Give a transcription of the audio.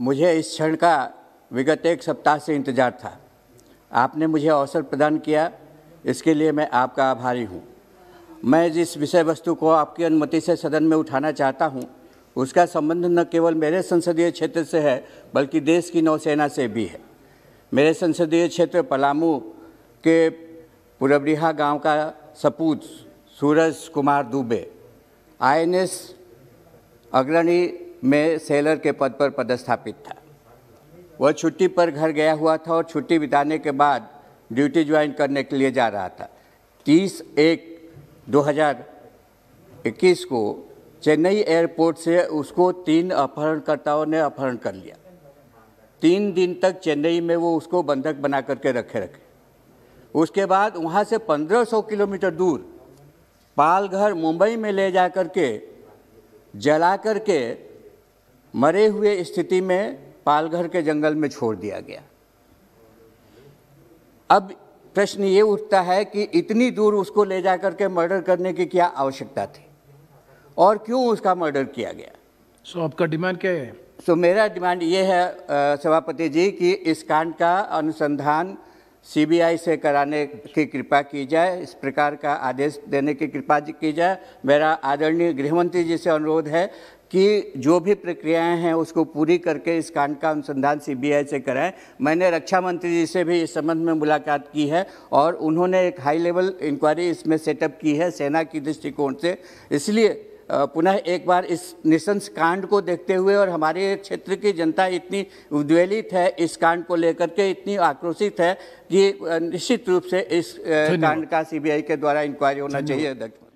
मुझे इस क्षण का विगत एक सप्ताह से इंतज़ार था आपने मुझे अवसर प्रदान किया इसके लिए मैं आपका आभारी हूँ मैं जिस विषय वस्तु को आपकी अनुमति से सदन में उठाना चाहता हूँ उसका संबंध न केवल मेरे संसदीय क्षेत्र से है बल्कि देश की नौसेना से भी है मेरे संसदीय क्षेत्र पलामू के पुरबरीहा गांव का सपूत सूरज कुमार दुबे आईएनएस अग्रणी में सेलर के पद पर पदस्थापित था वह छुट्टी पर घर गया हुआ था और छुट्टी बिताने के बाद ड्यूटी ज्वाइन करने के लिए जा रहा था 30 एक 2021 को चेन्नई एयरपोर्ट से उसको तीन अपहरणकर्ताओं ने अपहरण कर लिया तीन दिन तक चेन्नई में वो उसको बंधक बना करके रखे रखे उसके बाद वहाँ से 1500 किलोमीटर दूर पालघर मुंबई में ले जा कर के जला करके मरे हुए स्थिति में पालघर के जंगल में छोड़ दिया गया अब प्रश्न ये उठता है कि इतनी दूर उसको ले जाकर के मर्डर करने की क्या आवश्यकता थी और क्यों उसका मर्डर किया गया सो so, आपका डिमांड क्या है सो so, मेरा डिमांड ये है सभापति जी कि इस कांड का अनुसंधान सीबीआई से कराने की कृपा की जाए इस प्रकार का आदेश देने की कृपा की जाए मेरा आदरणीय गृहमंत्री जी से अनुरोध है कि जो भी प्रक्रियाएं हैं उसको पूरी करके इस कांड का अनुसंधान सीबीआई से कराएं मैंने रक्षा मंत्री जी से भी इस संबंध में मुलाकात की है और उन्होंने एक हाई लेवल इंक्वायरी इसमें सेटअप की है सेना की दृष्टिकोण से इसलिए पुनः एक बार इस निशंस कांड को देखते हुए और हमारे क्षेत्र की जनता इतनी उद्वेलित है इस कांड को लेकर के इतनी आक्रोशित है कि निश्चित रूप से इस कांड का सीबीआई के द्वारा इंक्वायरी होना चाहिए अध्यक्ष